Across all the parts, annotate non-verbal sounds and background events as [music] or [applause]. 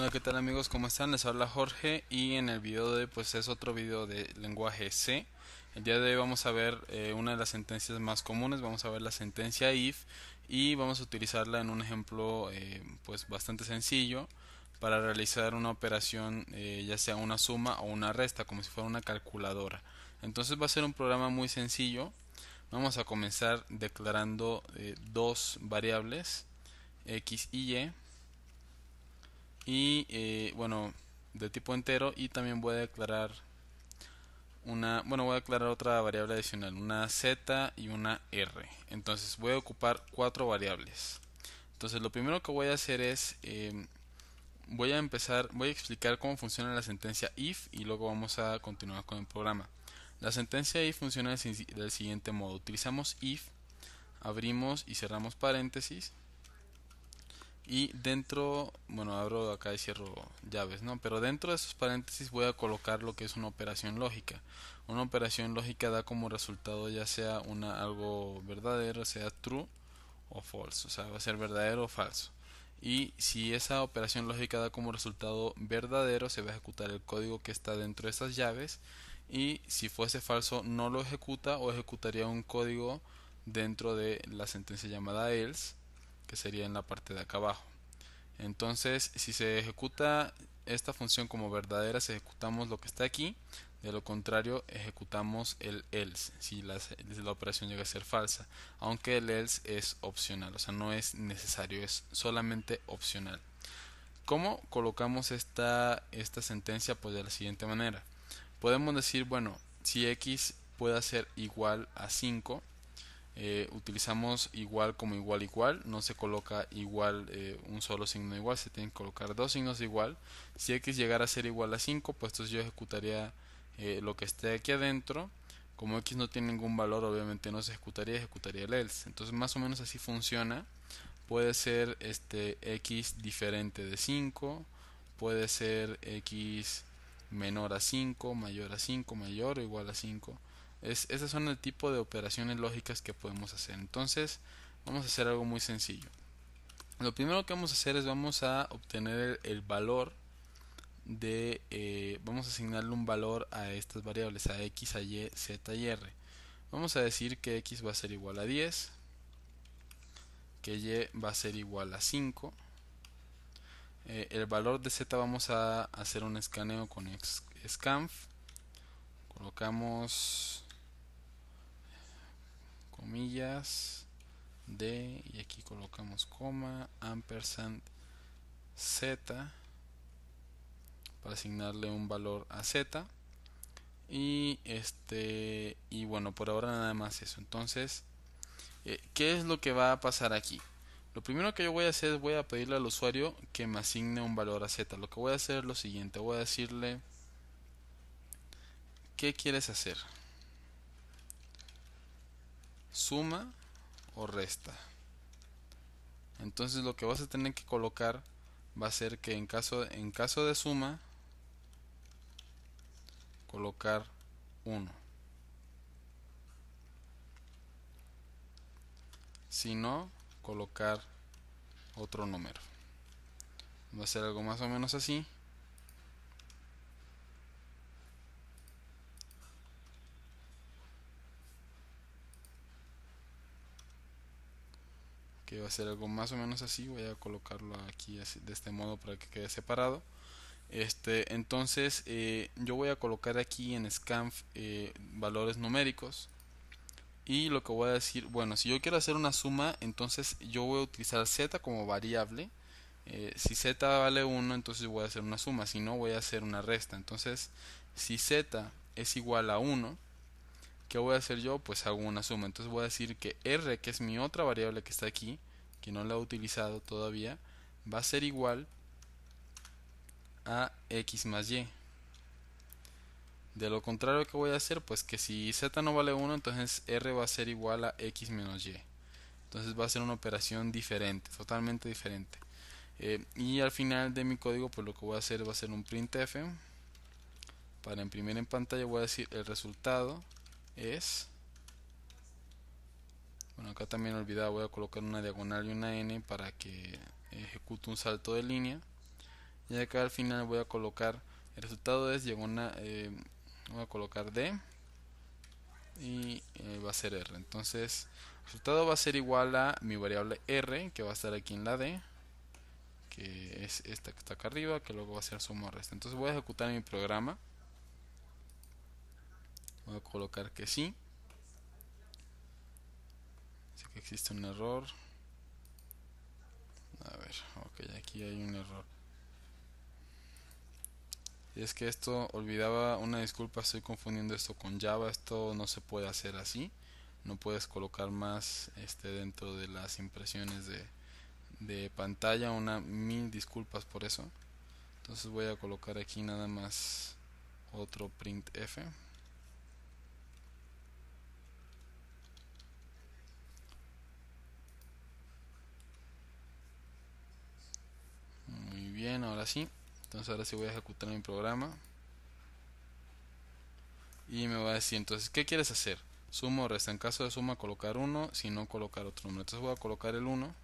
Hola, ¿qué tal amigos? ¿Cómo están? Les habla Jorge y en el video de pues es otro video de lenguaje C. El día de hoy vamos a ver eh, una de las sentencias más comunes, vamos a ver la sentencia if y vamos a utilizarla en un ejemplo eh, pues bastante sencillo para realizar una operación eh, ya sea una suma o una resta como si fuera una calculadora. Entonces va a ser un programa muy sencillo. Vamos a comenzar declarando dos variables x y y y eh, bueno de tipo entero y también voy a declarar una bueno voy a declarar otra variable adicional una z y una r entonces voy a ocupar cuatro variables entonces lo primero que voy a hacer es eh, voy a empezar voy a explicar cómo funciona la sentencia if y luego vamos a continuar con el programa la sentencia if funciona del siguiente modo utilizamos if abrimos y cerramos paréntesis y dentro, bueno, abro acá y cierro llaves, ¿no? Pero dentro de esos paréntesis voy a colocar lo que es una operación lógica. Una operación lógica da como resultado ya sea una algo verdadero, sea true o false, o sea, va a ser verdadero o falso. Y si esa operación lógica da como resultado verdadero, se va a ejecutar el código que está dentro de esas llaves y si fuese falso no lo ejecuta o ejecutaría un código dentro de la sentencia llamada else que sería en la parte de acá abajo. Entonces, si se ejecuta esta función como verdadera, si ejecutamos lo que está aquí, de lo contrario, ejecutamos el else si la, operación llega a ser falsa. Aunque el else es opcional, o sea, no es necesario, es solamente opcional. ¿Cómo colocamos esta, esta sentencia? Pues de la siguiente manera. Podemos decir, bueno, si x puede ser igual a 5, eh, utilizamos igual como igual igual no se coloca igual eh, un solo signo igual se tienen que colocar dos signos igual si x llegara a ser igual a 5 pues entonces yo ejecutaría eh, lo que esté aquí adentro como x no tiene ningún valor obviamente no se ejecutaría ejecutaría el else entonces más o menos así funciona puede ser este x diferente de 5 puede ser x menor a 5 mayor a 5 mayor o igual a 5 es, esas son el tipo de operaciones lógicas que podemos hacer. Entonces, vamos a hacer algo muy sencillo. Lo primero que vamos a hacer es vamos a obtener el, valor de... Eh, vamos a asignarle un valor a estas variables, a x, a y, z y r. Vamos a decir que x va a ser igual a 10, que y va a ser igual a 5. Eh, el valor de z vamos a hacer un escaneo con scanf. Colocamos comillas D y aquí colocamos coma ampersand Z para asignarle un valor a Z y este y bueno por ahora nada más eso entonces eh, qué es lo que va a pasar aquí lo primero que yo voy a hacer es voy a pedirle al usuario que me asigne un valor a Z lo que voy a hacer es lo siguiente voy a decirle qué quieres hacer suma o resta. Entonces lo que vas a tener que colocar va a ser que en caso, en caso de suma, colocar 1. Si no, colocar otro número. Va a ser algo más o menos así. hacer algo más o menos así voy a colocarlo aquí de este modo para que quede separado este entonces eh, yo voy a colocar aquí en scanf eh, valores numéricos y lo que voy a decir bueno si yo quiero hacer una suma entonces yo voy a utilizar z como variable eh, si z vale 1 entonces voy a hacer una suma si no voy a hacer una resta entonces si z es igual a 1 ¿qué voy a hacer yo? Pues hago una suma. Entonces voy a decir que R, que es mi otra variable que está aquí, si no la ha utilizado todavía, va a ser igual a x más y. De lo contrario que voy a hacer, pues que si z no vale 1, entonces r va a ser igual a x menos y. Entonces va a ser una operación diferente, totalmente diferente. Eh, y al final de mi código, pues lo que voy a hacer va a ser un printf. Para imprimir en pantalla voy a decir el resultado es bueno acá también olvidaba voy a colocar una diagonal y una n para que ejecute un salto de línea y acá al final voy a colocar el resultado es diagonal eh, voy a colocar d y eh, va a ser r entonces el resultado va a ser igual a mi variable r que va a estar aquí en la d que es esta que está acá arriba que luego va a ser suma resta entonces voy a ejecutar mi programa voy a colocar que sí que existe un error a ver ok aquí hay un error y es que esto olvidaba una disculpa estoy confundiendo esto con java esto no se puede hacer así no puedes colocar más este dentro de las impresiones de, de pantalla una mil disculpas por eso entonces voy a colocar aquí nada más otro printf ahora sí. Entonces ahora sí voy a ejecutar mi programa. Y me va a decir, entonces, ¿qué quieres hacer? sumo o resta. En caso de suma, colocar 1, si no, colocar otro número. Entonces voy a colocar el 1.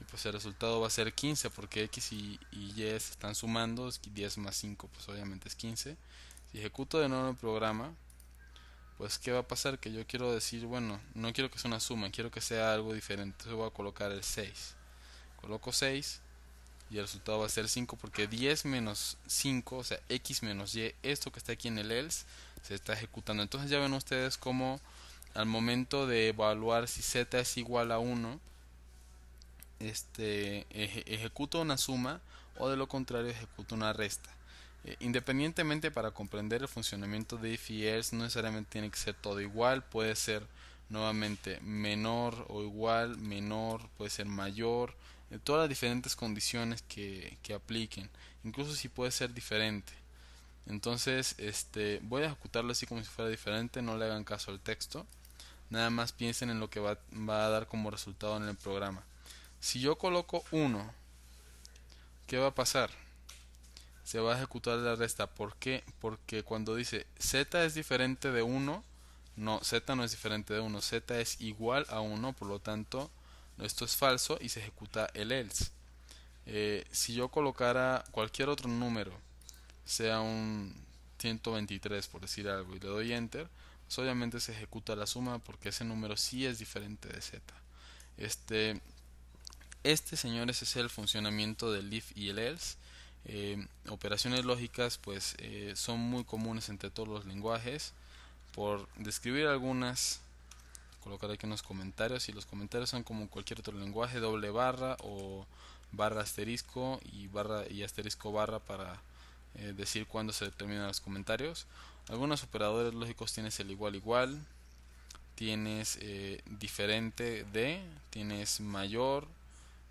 Y pues el resultado va a ser 15, porque X y, y están sumando. 10 más 5, pues obviamente es 15. Si ejecuto de nuevo el programa, pues ¿qué va a pasar? Que yo quiero decir, bueno, no quiero que sea una suma, quiero que sea algo diferente. Entonces voy a colocar el 6. Coloco 6 y el resultado va a ser 5 porque 10 menos 5, o sea, x menos y, esto que está aquí en el else, se está ejecutando. Entonces ya ven ustedes cómo al momento de evaluar si z es igual a 1, este, ejecuto una suma o de lo contrario ejecuto una resta. Eh, independientemente para comprender el funcionamiento de if y else no necesariamente tiene que ser todo igual, puede ser nuevamente menor o igual, menor, puede ser mayor, eh, todas las diferentes condiciones que, apliquen, incluso si puede ser diferente. Entonces, este, voy a ejecutarlo así como si fuera diferente, no le hagan caso al texto, nada más piensen en lo que va, va a dar como resultado en el programa. Si yo coloco 1, ¿qué va a pasar? Se va a ejecutar la resta. ¿Por qué? Porque cuando dice z es diferente de 1, no, z no es diferente de 1, z es igual a 1, por lo tanto esto es falso y se ejecuta el else. Eh, si yo colocara cualquier otro número, sea un 123 por decir algo, y le doy enter, pues obviamente se ejecuta la suma porque ese número sí es diferente de z. Este, este señores es el funcionamiento del if y el else. Eh, operaciones lógicas pues eh, son muy comunes entre todos los lenguajes por describir algunas, colocar aquí unos comentarios. y los comentarios son como cualquier otro lenguaje, doble barra o barra asterisco y barra y asterisco barra para eh, decir cuándo se determinan los comentarios. Algunos operadores lógicos tienes el igual igual, tienes eh, diferente de, tienes mayor,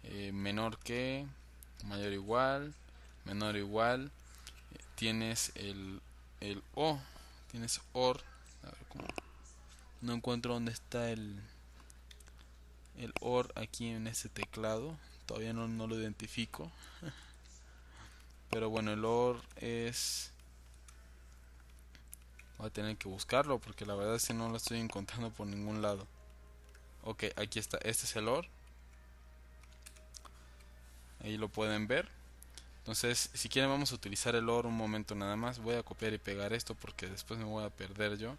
eh, menor que, mayor igual, menor igual, tienes el o, tienes or, no encuentro dónde está el el OR aquí en este teclado. Todavía no, no lo identifico. [laughs] Pero bueno, el OR es... Voy a tener que buscarlo porque la verdad es que no lo estoy encontrando por ningún lado. Ok, aquí está. Este es el OR. Ahí lo pueden ver. Entonces, si quieren vamos a utilizar el OR un momento nada más. Voy a copiar y pegar esto porque después me voy a perder yo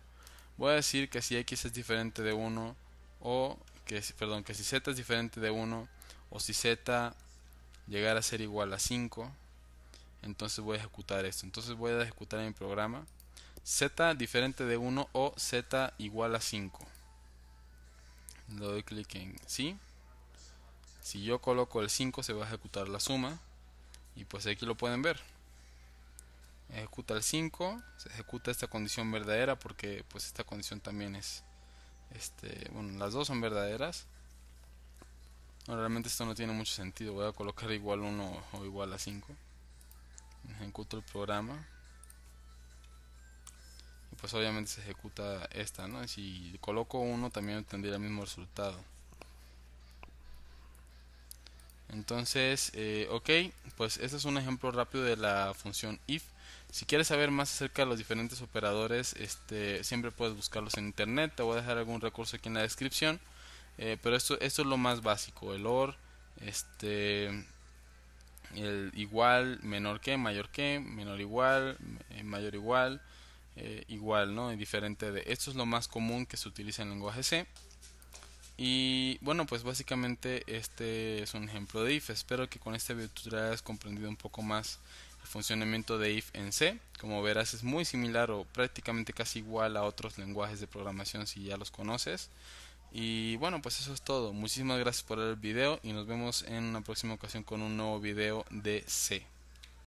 voy a decir que si x es diferente de 1 o que perdón, que si z es diferente de 1 o si z llegara a ser igual a 5, entonces voy a ejecutar esto. Entonces voy a ejecutar en mi programa z diferente de 1 o z igual a 5. Le doy clic en sí. Si yo coloco el 5 se va a ejecutar la suma y pues aquí lo pueden ver ejecuta el 5, se ejecuta esta condición verdadera porque pues esta condición también es, este, bueno, las dos son verdaderas. realmente esto no tiene mucho sentido, voy a colocar igual 1 o igual a 5. Ejecuto el programa. Y pues obviamente se ejecuta esta, ¿no? Si coloco 1 también tendría el mismo resultado. Entonces, eh, ok, pues este es un ejemplo rápido de la función if. Si quieres saber más acerca de los diferentes operadores, este, siempre puedes buscarlos en internet. Te voy a dejar algún recurso aquí en la descripción. Eh, pero esto, esto es lo más básico, el OR, este, el igual, menor que, mayor que, menor igual, eh, mayor igual, igual, ¿no? Y diferente de... Esto es lo más común que se utiliza en lenguaje C. Y bueno, pues básicamente este es un ejemplo de if. Espero que con este video tutorial hayas comprendido un poco más el funcionamiento de if en C. Como verás es muy similar o prácticamente casi igual a otros lenguajes de programación si ya los conoces. Y bueno, pues eso es todo. Muchísimas gracias por ver el video y nos vemos en una próxima ocasión con un nuevo video de C.